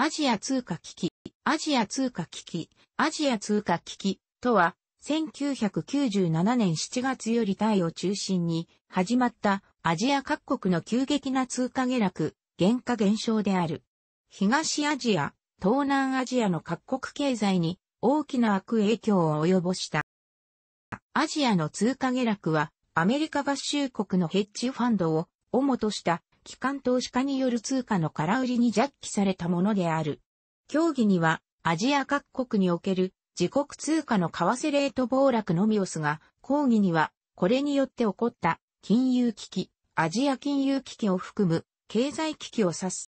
アジア通貨危機、アジア通貨危機、アジア通貨危機とは、1997年7月よりタイを中心に始まったアジア各国の急激な通貨下落、減価減少である。東アジア、東南アジアの各国経済に大きな悪影響を及ぼした。アジアの通貨下落はアメリカ合衆国のヘッジファンドを主とした機関投資家による通貨の空売りに弱記されたものである。協議には、アジア各国における自国通貨の為替レート暴落のみオスが、抗議には、これによって起こった金融危機、アジア金融危機を含む経済危機を指す。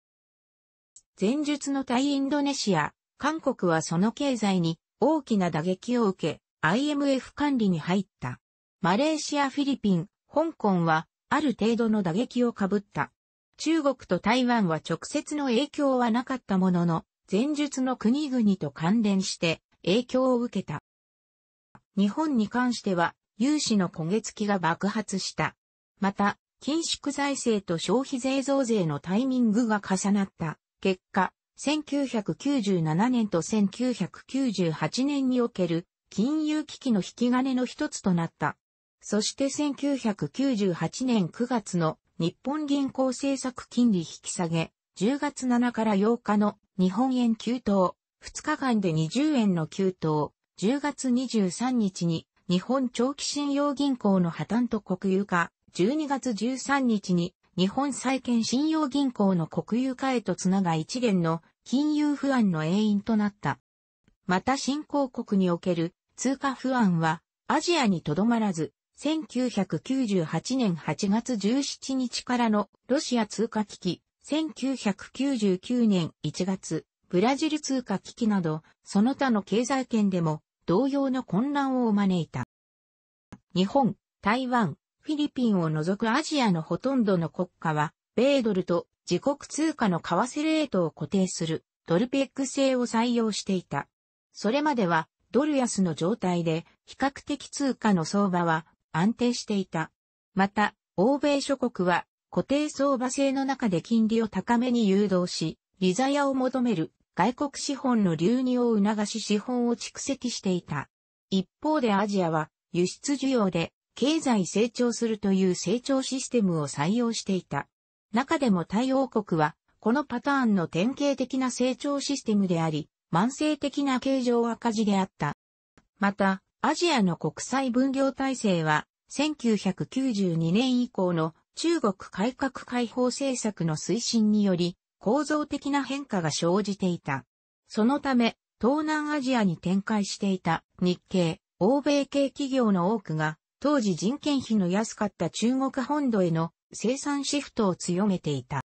前述の対インドネシア、韓国はその経済に大きな打撃を受け、IMF 管理に入った。マレーシア、フィリピン、香港は、ある程度の打撃をかぶった。中国と台湾は直接の影響はなかったものの、前述の国々と関連して影響を受けた。日本に関しては、融資の焦げ付きが爆発した。また、緊縮財政と消費税増税のタイミングが重なった結果、1997年と1998年における金融危機の引き金の一つとなった。そして1998年9月の日本銀行政策金利引き下げ、10月7から8日の日本円急騰、2日間で20円の急騰、10月23日に日本長期信用銀行の破綻と国有化、12月13日に日本債券信用銀行の国有化へとつなが一連の金融不安の原因となった。また新興国における通貨不安はアジアにとどまらず1998年8月17日からのロシア通貨危機、1999年1月、ブラジル通貨危機など、その他の経済圏でも同様の混乱を招いた。日本、台湾、フィリピンを除くアジアのほとんどの国家は、米ドルと自国通貨の為替レートを固定するドルペック制を採用していた。それまではドル安の状態で比較的通貨の相場は安定していた。また、欧米諸国は固定相場制の中で金利を高めに誘導し、利ザヤを求める外国資本の流入を促し資本を蓄積していた。一方でアジアは輸出需要で経済成長するという成長システムを採用していた。中でも対応国はこのパターンの典型的な成長システムであり、慢性的な形状赤字であった。また、アジアの国際分業体制は、1992年以降の中国改革開放政策の推進により、構造的な変化が生じていた。そのため、東南アジアに展開していた日系、欧米系企業の多くが、当時人件費の安かった中国本土への生産シフトを強めていた。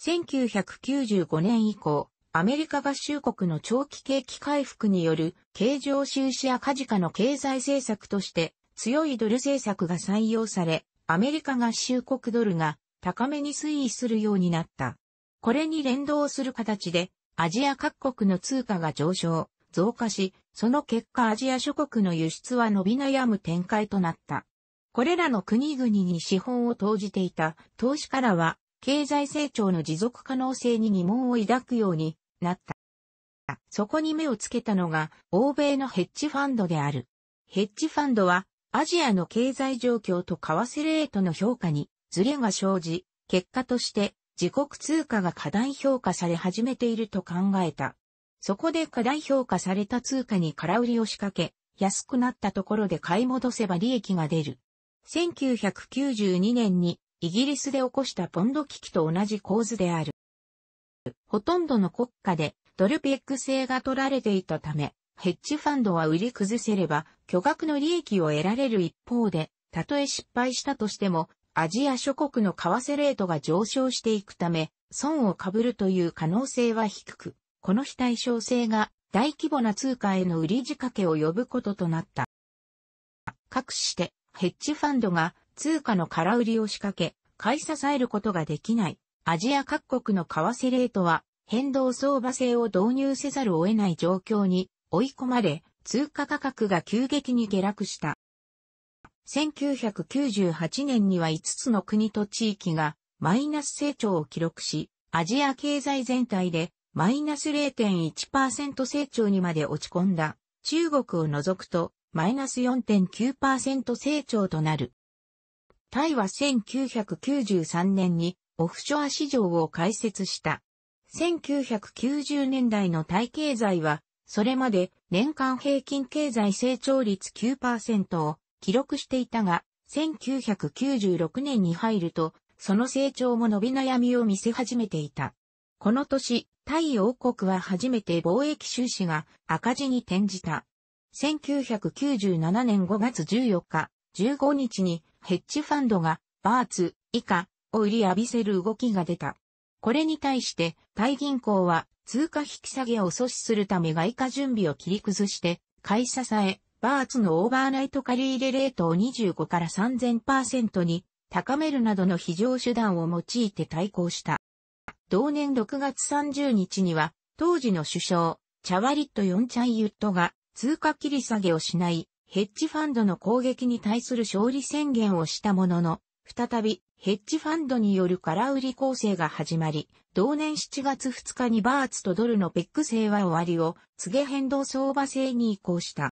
1995年以降、アメリカ合衆国の長期景気回復による経常収支赤字化の経済政策として強いドル政策が採用され、アメリカ合衆国ドルが高めに推移するようになった。これに連動する形でアジア各国の通貨が上昇、増加し、その結果アジア諸国の輸出は伸び悩む展開となった。これらの国々に資本を投じていた投資家らは、経済成長の持続可能性に疑問を抱くようになった。そこに目をつけたのが、欧米のヘッジファンドである。ヘッジファンドは、アジアの経済状況と為替レートの評価に、ズレが生じ、結果として、自国通貨が過大評価され始めていると考えた。そこで過大評価された通貨に空売りを仕掛け、安くなったところで買い戻せば利益が出る。1992年にイギリスで起こしたポンド危機と同じ構図である。ほとんどの国家でドルペック制が取られていたため、ヘッジファンドは売り崩せれば巨額の利益を得られる一方で、たとえ失敗したとしても、アジア諸国の為替レートが上昇していくため、損を被るという可能性は低く、この非対称性が大規模な通貨への売り仕掛けを呼ぶこととなった。かくして、ヘッジファンドが通貨の空売りを仕掛け、買い支えることができないアジア各国の為替レートは変動相場制を導入せざるを得ない状況に追い込まれ、通貨価格が急激に下落した。1998年には5つの国と地域がマイナス成長を記録し、アジア経済全体でマイナス0.1%成長にまで落ち込んだ。中国を除くとマイナス4.9%成長となる。タイは1993年にオフショア市場を開設した。1990年代のタイ経済は、それまで年間平均経済成長率9%を記録していたが、1996年に入ると、その成長も伸び悩みを見せ始めていた。この年、タイ王国は初めて貿易収支が赤字に転じた。1997年5月14日、15日にヘッジファンドがバーツ以下を売り浴びせる動きが出た。これに対して、タイ銀行は通貨引き下げを阻止するため外貨準備を切り崩して、買い支え、バーツのオーバーナイト借入レートを25から3000%に高めるなどの非常手段を用いて対抗した。同年6月30日には、当時の首相、チャワリット・ヨンチャイユットが通貨切り下げをしないヘッジファンドの攻撃に対する勝利宣言をしたものの、再びヘッジファンドによる空売り構成が始まり、同年7月2日にバーツとドルのペック制は終わりを告げ変動相場制に移行した。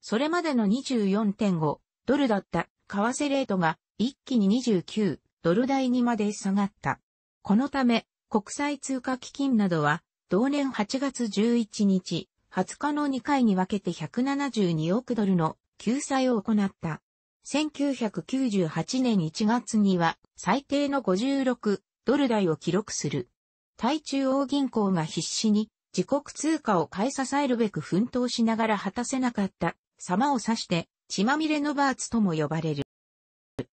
それまでの24.5ドルだった為替レートが一気に29ドル台にまで下がった。このため国際通貨基金などは同年8月11日20日の2回に分けて172億ドルの救済を行った。1998年1月には最低の56ドル台を記録する。対中央銀行が必死に自国通貨を買い支えるべく奮闘しながら果たせなかった様を指して血まみれのバーツとも呼ばれる。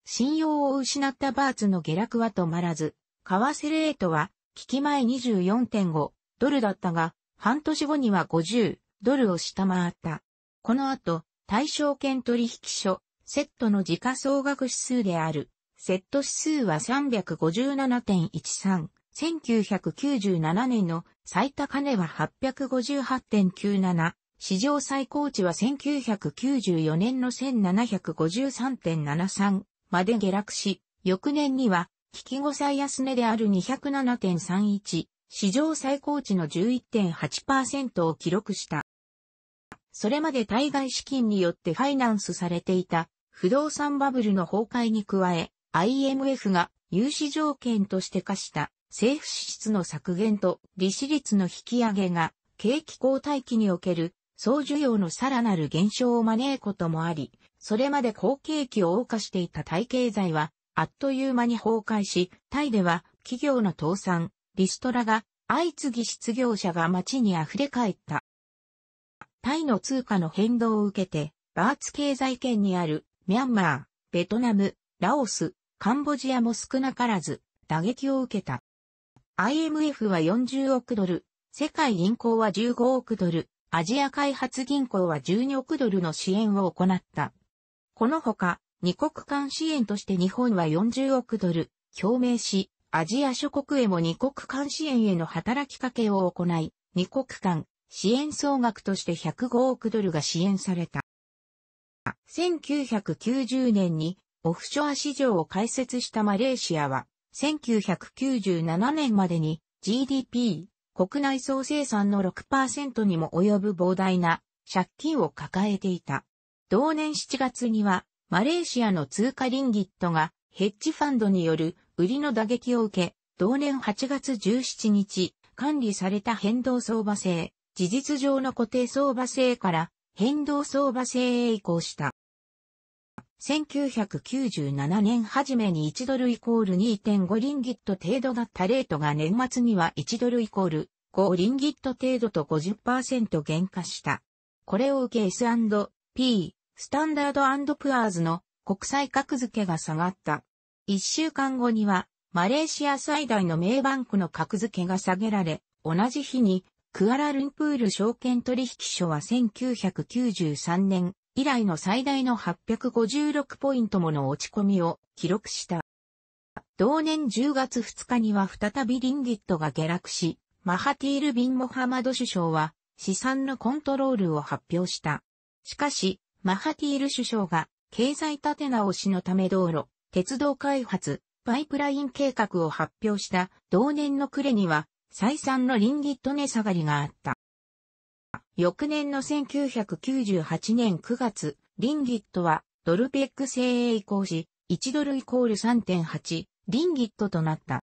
信用を失ったバーツの下落は止まらず、為替レートは、危機前24.5ドルだったが、半年後には50ドルを下回った。この後、対象券取引所、セットの時価総額指数である。セット指数は357.13。1997年の最高値は858.97。史上最高値は1994年の1753.73まで下落し、翌年には、危機後最安値である207.31、史上最高値の11.8%を記録した。それまで対外資金によってファイナンスされていた不動産バブルの崩壊に加え、IMF が融資条件として課した政府支出の削減と利子率の引き上げが景気後退期における総需要のさらなる減少を招くこともあり、それまで好景気を謳歌していたタイ経済はあっという間に崩壊し、タイでは企業の倒産、リストラが相次ぎ失業者が街に溢れ返った。タイの通貨の変動を受けて、バーツ経済圏にあるミャンマー、ベトナム、ラオス、カンボジアも少なからず打撃を受けた。IMF は40億ドル、世界銀行は15億ドル、アジア開発銀行は12億ドルの支援を行った。このほか、二国間支援として日本は40億ドル、表明し、アジア諸国へも二国間支援への働きかけを行い、二国間支援総額として105億ドルが支援された。1990年にオフショア市場を開設したマレーシアは、1997年までに GDP、国内総生産の6%にも及ぶ膨大な借金を抱えていた。同年7月には、マレーシアの通貨リンギットがヘッジファンドによる売りの打撃を受け、同年8月17日、管理された変動相場制、事実上の固定相場制から変動相場制へ移行した。1997年初めに1ドルイコール2.5リンギット程度だったレートが年末には1ドルイコール5リンギット程度と50%減価した。これを受け S&P、スタンダードプアーズの国際格付けが下がった。1週間後にはマレーシア最大の名バンクの格付けが下げられ、同じ日にクアラルンプール証券取引所は1993年以来の最大の856ポイントもの落ち込みを記録した。同年10月2日には再びリンギットが下落し、マハティール・ビン・モハマド首相は資産のコントロールを発表した。しかし、マハティール首相が経済立て直しのため道路、鉄道開発、パイプライン計画を発表した同年の暮れには再三のリンギット値下がりがあった。翌年の1998年9月、リンギットはドルペック制へ移行し、1ドルイコール3.8リンギットとなった。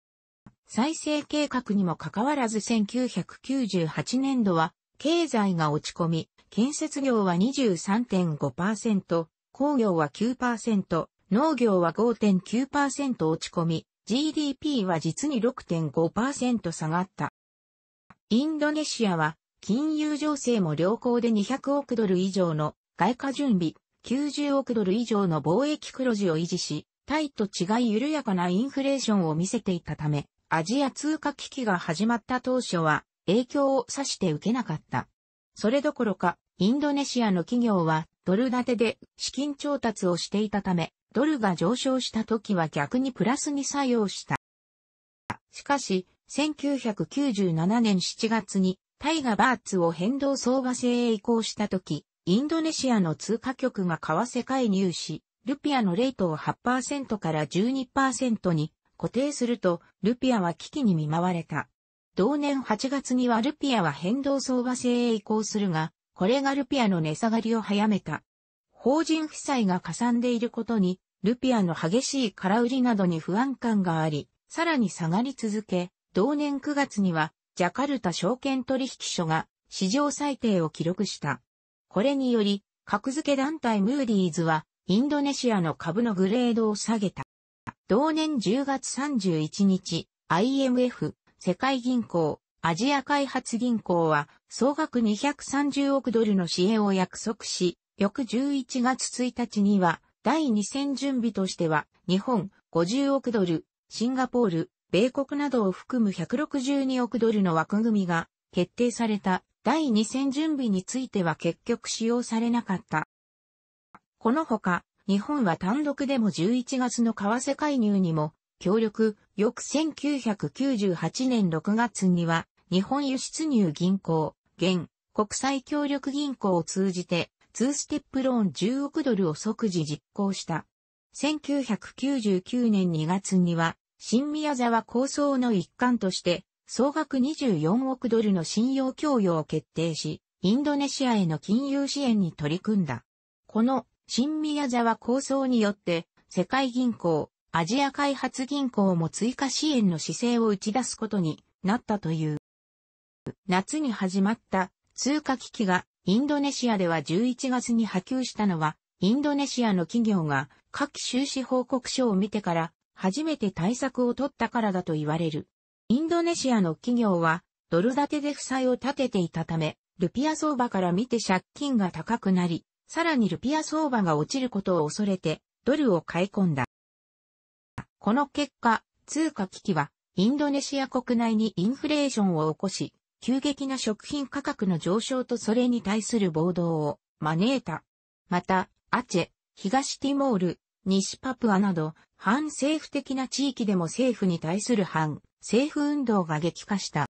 再生計画にもかかわらず1998年度は経済が落ち込み、建設業は23.5%、工業は9%、農業は5.9%落ち込み、GDP は実に6.5%下がった。インドネシアは金融情勢も良好で200億ドル以上の外貨準備、90億ドル以上の貿易黒字を維持し、タイと違い緩やかなインフレーションを見せていたため、アジア通貨危機が始まった当初は影響を指して受けなかった。それどころか、インドネシアの企業はドル建てで資金調達をしていたため、ドルが上昇した時は逆にプラスに作用した。しかし、1997年7月に、タイガバーツを変動相場制へ移行した時、インドネシアの通貨局が為替介入し、ルピアのレートを8%から12%に固定すると、ルピアは危機に見舞われた。同年8月にはルピアは変動相場制へ移行するが、これがルピアの値下がりを早めた。法人負債が加算でいることに、ルピアの激しい空売りなどに不安感があり、さらに下がり続け、同年9月には、ジャカルタ証券取引所が市場最低を記録した。これにより、格付け団体ムーディーズは、インドネシアの株のグレードを下げた。同年10月31日、IMF、世界銀行、アジア開発銀行は、総額230億ドルの支援を約束し、翌11月1日には、第2戦準備としては、日本50億ドル、シンガポール、米国などを含む162億ドルの枠組みが決定された第2戦準備については結局使用されなかった。このほか、日本は単独でも11月の為替介入にも協力、翌1998年6月には日本輸出入銀行、現国際協力銀行を通じて2ステップローン10億ドルを即時実行した。1999年2月には、新宮沢構想の一環として、総額24億ドルの信用供与を決定し、インドネシアへの金融支援に取り組んだ。この新宮沢構想によって、世界銀行、アジア開発銀行も追加支援の姿勢を打ち出すことになったという。夏に始まった通貨危機がインドネシアでは11月に波及したのは、インドネシアの企業が各収支報告書を見てから初めて対策を取ったからだと言われる。インドネシアの企業はドル建てで負債を立てていたため、ルピア相場から見て借金が高くなり、さらにルピア相場が落ちることを恐れて、ドルを買い込んだ。この結果、通貨危機は、インドネシア国内にインフレーションを起こし、急激な食品価格の上昇とそれに対する暴動を招いた。また、アチェ、東ティモール、西パプアなど、反政府的な地域でも政府に対する反政府運動が激化した。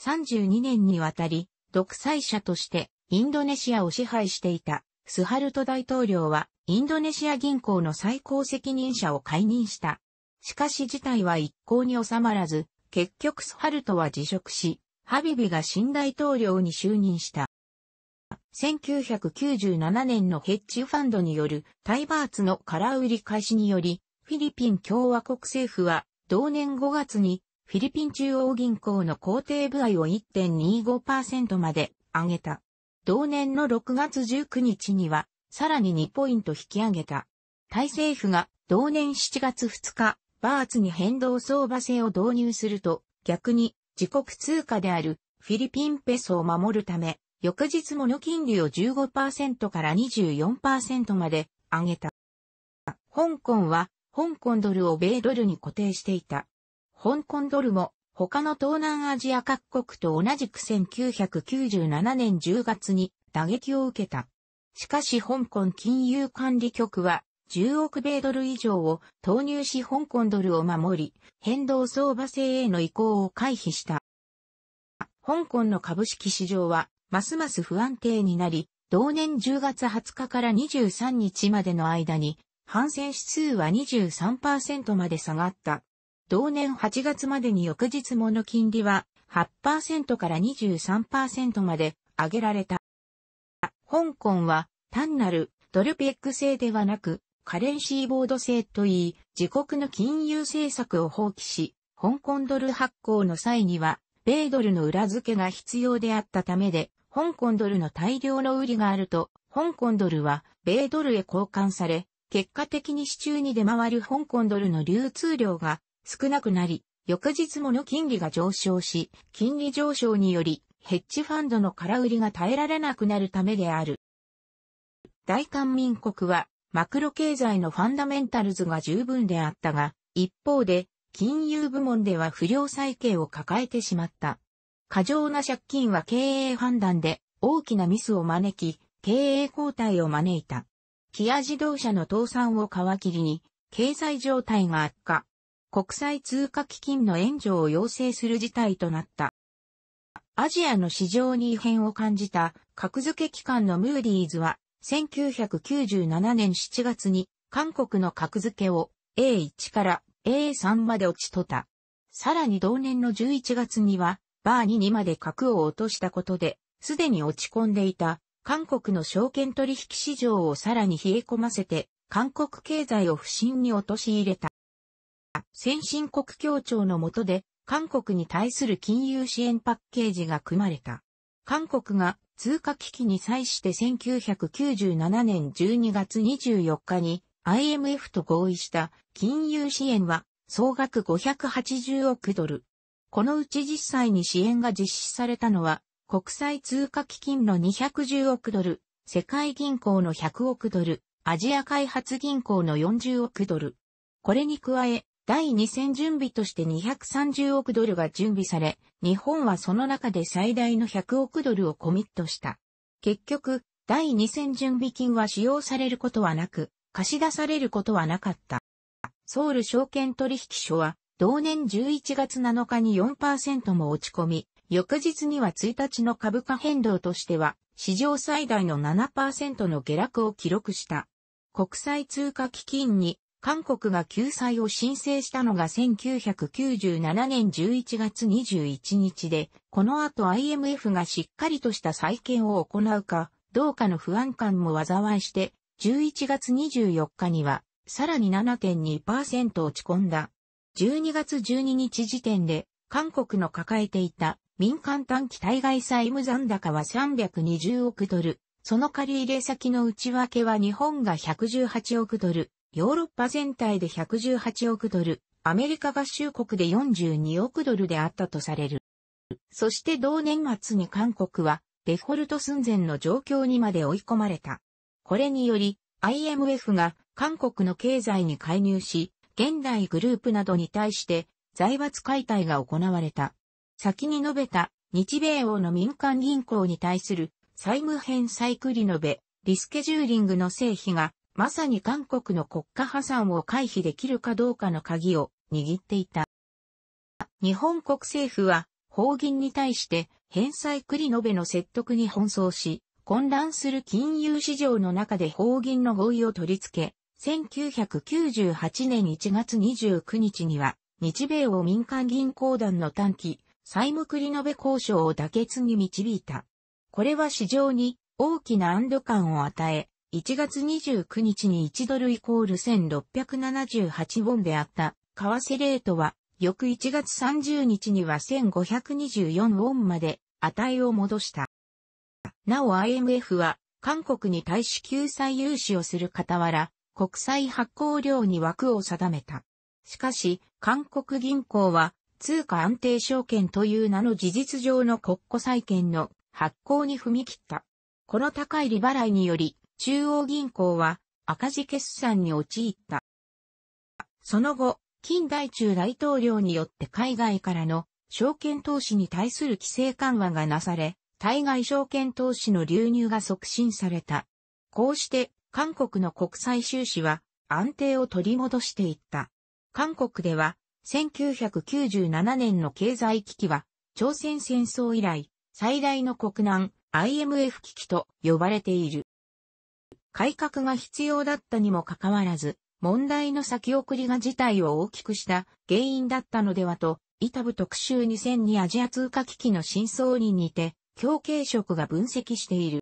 32年にわたり、独裁者としてインドネシアを支配していたスハルト大統領はインドネシア銀行の最高責任者を解任した。しかし事態は一向に収まらず、結局スハルトは辞職し、ハビビが新大統領に就任した。1997年のヘッジファンドによるタイバーツの空売り開始により、フィリピン共和国政府は同年5月にフィリピン中央銀行の肯定部合を1.25%まで上げた。同年の6月19日にはさらに2ポイント引き上げた。タイ政府が同年7月2日、バーツに変動相場制を導入すると、逆に自国通貨であるフィリピンペソを守るため、翌日もの金利を15%から24%まで上げた。香港は香港ドルを米ドルに固定していた。香港ドルも他の東南アジア各国と同じく1997年10月に打撃を受けた。しかし香港金融管理局は10億米ドル以上を投入し香港ドルを守り、変動相場制への移行を回避した。香港の株式市場は、ますます不安定になり、同年10月20日から23日までの間に、反戦指数は23%まで下がった。同年8月までに翌日もの金利は8%から23%まで上げられた。香港は単なるドルペック制ではなくカレンシーボード制といい、自国の金融政策を放棄し、香港ドル発行の際には、米ドルの裏付けが必要であったためで、香港ドルの大量の売りがあると、香港ドルは米ドルへ交換され、結果的に市中に出回る香港ドルの流通量が少なくなり、翌日もの金利が上昇し、金利上昇により、ヘッジファンドの空売りが耐えられなくなるためである。大韓民国はマクロ経済のファンダメンタルズが十分であったが、一方で、金融部門では不良債権を抱えてしまった。過剰な借金は経営判断で大きなミスを招き、経営交代を招いた。キア自動車の倒産を皮切りに、経済状態が悪化。国際通貨基金の援助を要請する事態となった。アジアの市場に異変を感じた格付け機関のムーディーズは1997年7月に韓国の格付けを A1 から A3 まで落ちとた。さらに同年の11月にはバー2にまで格を落としたことで、すでに落ち込んでいた韓国の証券取引市場をさらに冷え込ませて、韓国経済を不振に落とし入れた。先進国協調の下で、韓国に対する金融支援パッケージが組まれた。韓国が通貨危機に際して1997年12月24日に IMF と合意した金融支援は総額580億ドル。このうち実際に支援が実施されたのは国際通貨基金の210億ドル、世界銀行の100億ドル、アジア開発銀行の40億ドル。これに加え、第2戦準備として230億ドルが準備され、日本はその中で最大の100億ドルをコミットした。結局、第2戦準備金は使用されることはなく、貸し出されることはなかった。ソウル証券取引所は、同年11月7日に4%も落ち込み、翌日には1日の株価変動としては、史上最大の7%の下落を記録した。国際通貨基金に韓国が救済を申請したのが1997年11月21日で、この後 IMF がしっかりとした再建を行うか、どうかの不安感も災いして、11月24日には、さらに7.2%落ち込んだ。12月12日時点で、韓国の抱えていた民間短期対外債務残高は320億ドル。その借入先の内訳は日本が118億ドル、ヨーロッパ全体で118億ドル、アメリカ合衆国で42億ドルであったとされる。そして同年末に韓国はデフォルト寸前の状況にまで追い込まれた。これにより IMF が韓国の経済に介入し、現代グループなどに対して財閥解体が行われた。先に述べた日米欧の民間銀行に対する債務返済繰り延べ、リスケジューリングの成否がまさに韓国の国家破産を回避できるかどうかの鍵を握っていた。日本国政府は、法銀に対して返済繰り延べの説得に奔走し、混乱する金融市場の中で法銀の合意を取り付け、1998年1月29日には、日米を民間銀行団の短期、債務繰り延べ交渉を妥結に導いた。これは市場に大きな安堵感を与え、1月29日に1ドルイコール1678ウォンであった、為替レートは、翌1月30日には1524ウォンまで値を戻した。なお IMF は、韓国に対し救済融資をする傍ら、国債発行量に枠を定めた。しかし、韓国銀行は、通貨安定証券という名の事実上の国庫債券の発行に踏み切った。この高い利払いにより、中央銀行は赤字決算に陥った。その後、近代中大統領によって海外からの証券投資に対する規制緩和がなされ、対外証券投資の流入が促進された。こうして、韓国の国際収支は安定を取り戻していった。韓国では、1997年の経済危機は、朝鮮戦争以来、最大の国難 IMF 危機と呼ばれている。改革が必要だったにもかかわらず、問題の先送りが事態を大きくした原因だったのではと、イタブ特集2 0 0 0にアジア通貨危機の真相に似て、強継色が分析している。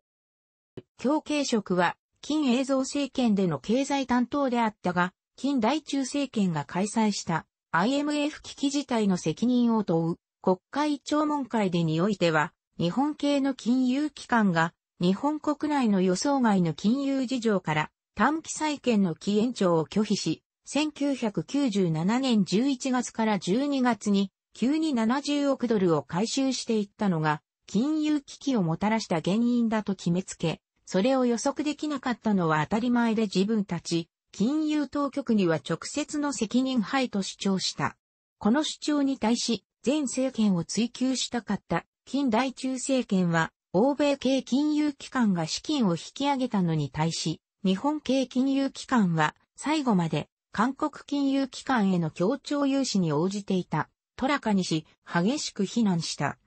強継色は、金映像政権での経済担当であったが、近代中政権が開催した IMF 危機事態の責任を問う国会聴聞会でにおいては、日本系の金融機関が日本国内の予想外の金融事情から短期債券の期延長を拒否し、1997年11月から12月に急に70億ドルを回収していったのが金融危機をもたらした原因だと決めつけ、それを予測できなかったのは当たり前で自分たち、金融当局には直接の責任配と主張した。この主張に対し、前政権を追及したかった近代中政権は欧米系金融機関が資金を引き上げたのに対し、日本系金融機関は最後まで韓国金融機関への協調融資に応じていた、トラカにし、激しく非難した。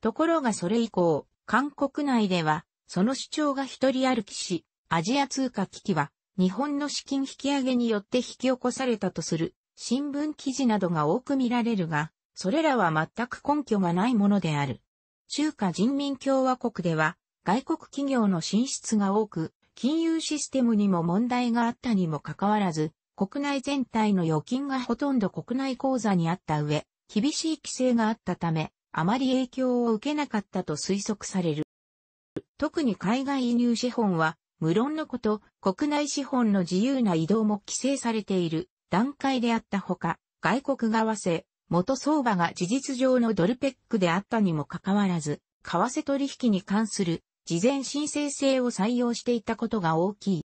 ところがそれ以降、韓国内では、その主張が一人歩きし、アジア通貨危機は、日本の資金引き上げによって引き起こされたとする、新聞記事などが多く見られるが、それらは全く根拠がないものである。中華人民共和国では外国企業の進出が多く、金融システムにも問題があったにもかかわらず、国内全体の預金がほとんど国内口座にあった上、厳しい規制があったため、あまり影響を受けなかったと推測される。特に海外移入資本は、無論のこと、国内資本の自由な移動も規制されている段階であったほか、外国為替、元相場が事実上のドルペックであったにもかかわらず、為替取引に関する事前申請制を採用していたことが大きい。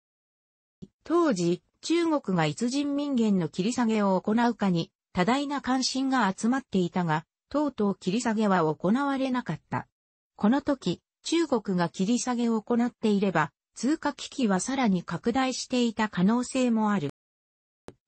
当時、中国が一人民元の切り下げを行うかに多大な関心が集まっていたが、とうとう切り下げは行われなかった。この時、中国が切り下げを行っていれば、通貨危機はさらに拡大していた可能性もある。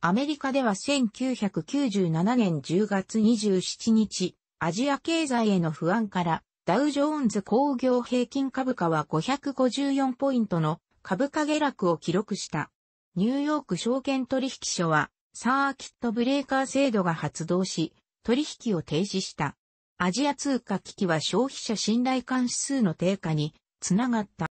アメリカでは1997年10月27日、アジア経済への不安から、ダウジョーンズ工業平均株価は554ポイントの株価下落を記録した。ニューヨーク証券取引所は、サーキットブレーカー制度が発動し、取引を停止した。アジア通貨危機は消費者信頼感指数の低下につながった。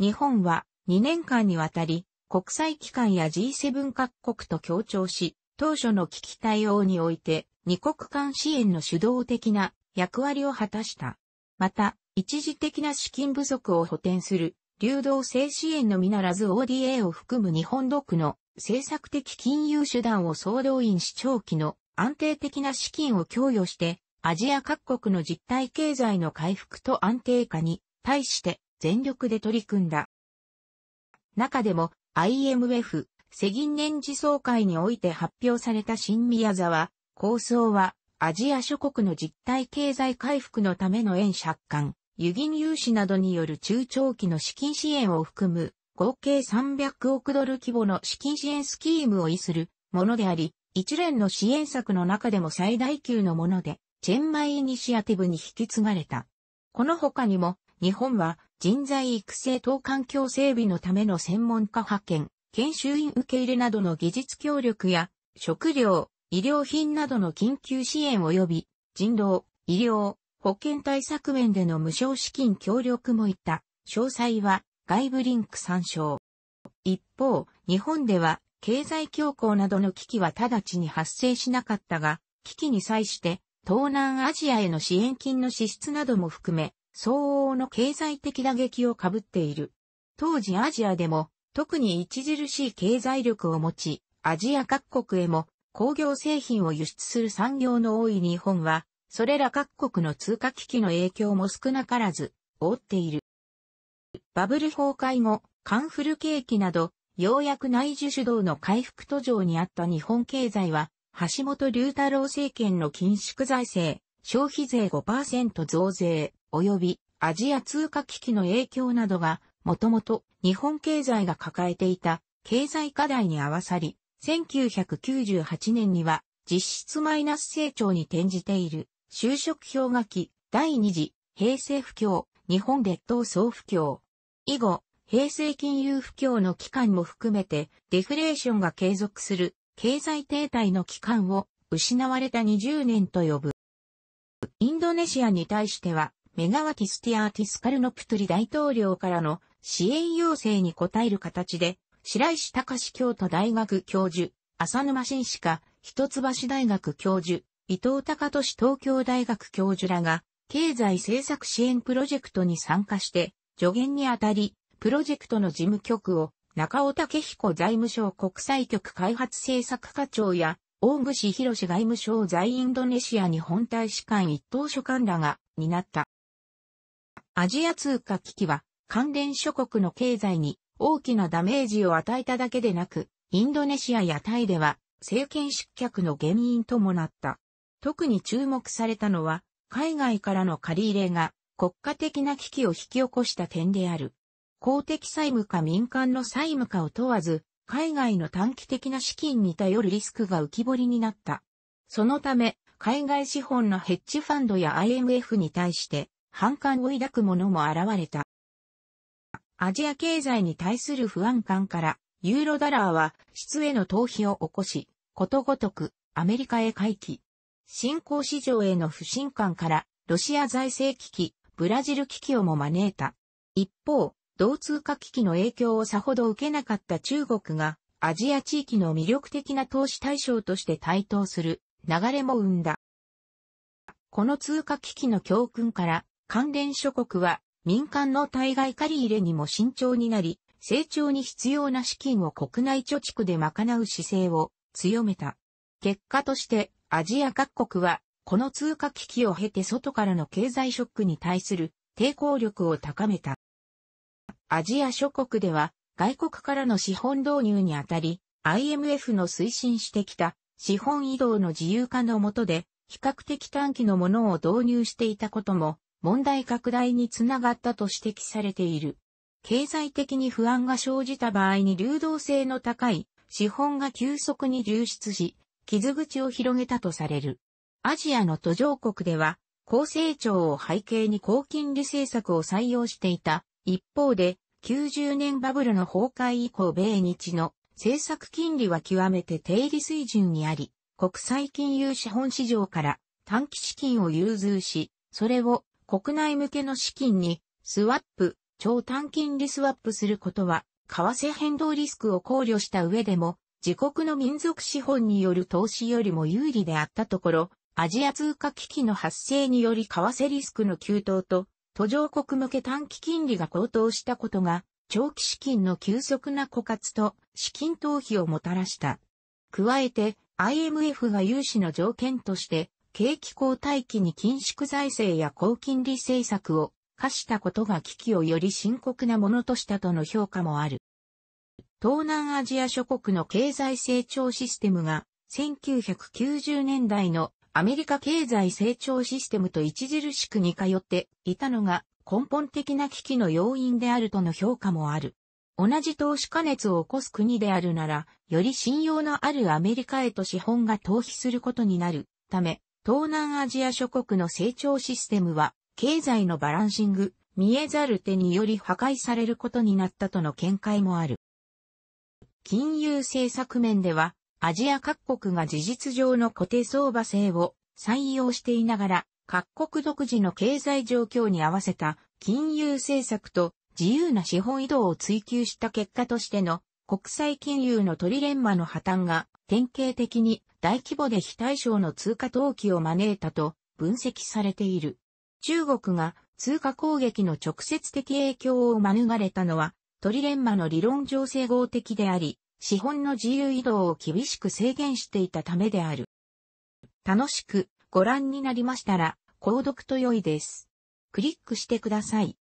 日本は2年間にわたり国際機関や G7 各国と協調し、当初の危機対応において、二国間支援の主導的な役割を果たした。また、一時的な資金不足を補填する、流動性支援のみならず ODA を含む日本独の政策的金融手段を総動員し長期の安定的な資金を供与して、アジア各国の実体経済の回復と安定化に対して全力で取り組んだ。中でも IMF 世銀年次総会において発表された新宮沢構想は、アジア諸国の実体経済回復のための円借款、輸銀融資などによる中長期の資金支援を含む、合計300億ドル規模の資金支援スキームを意するものであり、一連の支援策の中でも最大級のもので、チェンマイイニシアティブに引き継がれた。この他にも、日本は人材育成等環境整備のための専門家派遣、研修員受け入れなどの技術協力や、食料、医療品などの緊急支援及び、人道、医療、保健対策面での無償資金協力もいった。詳細は外部リンク参照。一方、日本では経済恐慌などの危機は直ちに発生しなかったが、危機に際して東南アジアへの支援金の支出なども含め、相応の経済的打撃を被っている。当時アジアでも、特に著しい経済力を持ち、アジア各国へも工業製品を輸出する産業の多い日本は、それら各国の通貨危機の影響も少なからず、覆っている。バブル崩壊後、カンフル景気など、ようやく内需主導の回復途上にあった日本経済は、橋本龍太郎政権の緊縮財政、消費税5%増税、及びアジア通貨危機の影響などが、もともと日本経済が抱えていた経済課題に合わさり、1998年には実質マイナス成長に転じている就職氷河期第二次平成不況、日本列島総不況。以後、平成金融不況の期間も含めてデフレーションが継続する経済停滞の期間を失われた20年と呼ぶ。インドネシアに対してはメガワティスティアーティスカルノプトリ大統領からの支援要請に応える形で、白石隆京都大学教授、浅沼紳士か、一橋大学教授、伊藤隆俊東京大学教授らが、経済政策支援プロジェクトに参加して、助言にあたり、プロジェクトの事務局を、中尾武彦財務省国際局開発政策課長や、大串博外務省在インドネシア日本大使館一等書管らが担った。アジア通貨危機は関連諸国の経済に大きなダメージを与えただけでなく、インドネシアやタイでは政権失脚の原因ともなった。特に注目されたのは、海外からの借り入れが国家的な危機を引き起こした点である。公的債務か民間の債務かを問わず、海外の短期的な資金に頼るリスクが浮き彫りになった。そのため、海外資本のヘッジファンドや IMF に対して、反感を抱く者も現れた。アジア経済に対する不安感から、ユーロダラーは質への逃避を起こし、ことごとくアメリカへ回帰。新興市場への不信感から、ロシア財政危機、ブラジル危機をも招いた。一方、同通貨危機の影響をさほど受けなかった中国が、アジア地域の魅力的な投資対象として台頭する流れも生んだ。この通貨危機の教訓から、関連諸国は民間の対外借り入れにも慎重になり、成長に必要な資金を国内貯蓄で賄う姿勢を強めた。結果としてアジア各国はこの通貨危機を経て外からの経済ショックに対する抵抗力を高めた。アジア諸国では外国からの資本導入にあたり IMF の推進してきた資本移動の自由化のもとで比較的短期のものを導入していたことも問題拡大につながったと指摘されている。経済的に不安が生じた場合に流動性の高い資本が急速に流出し、傷口を広げたとされる。アジアの途上国では、高成長を背景に高金利政策を採用していた。一方で、90年バブルの崩壊以降米日の政策金利は極めて低利水準にあり、国際金融資本市場から短期資金を融通し、それを国内向けの資金にスワップ、超短金利スワップすることは、為替変動リスクを考慮した上でも、自国の民族資本による投資よりも有利であったところ、アジア通貨危機の発生により為替リスクの急騰と、途上国向け短期金利が高騰したことが、長期資金の急速な枯渇と資金逃避をもたらした。加えて、IMF が融資の条件として、景気後退期に緊縮財政や高金利政策を課したことが危機をより深刻なものとしたとの評価もある。東南アジア諸国の経済成長システムが1990年代のアメリカ経済成長システムと著しく似通っていたのが根本的な危機の要因であるとの評価もある。同じ投資加熱を起こす国であるなら、より信用のあるアメリカへと資本が逃避することになるため、東南アジア諸国の成長システムは、経済のバランシング、見えざる手により破壊されることになったとの見解もある。金融政策面では、アジア各国が事実上の固定相場制を採用していながら、各国独自の経済状況に合わせた金融政策と自由な資本移動を追求した結果としての国際金融のトリレンマの破綻が典型的に大規模で非対称の通貨投機を招いたと分析されている。中国が通貨攻撃の直接的影響を免れたのはトリレンマの理論上整合的であり、資本の自由移動を厳しく制限していたためである。楽しくご覧になりましたら、購読と良いです。クリックしてください。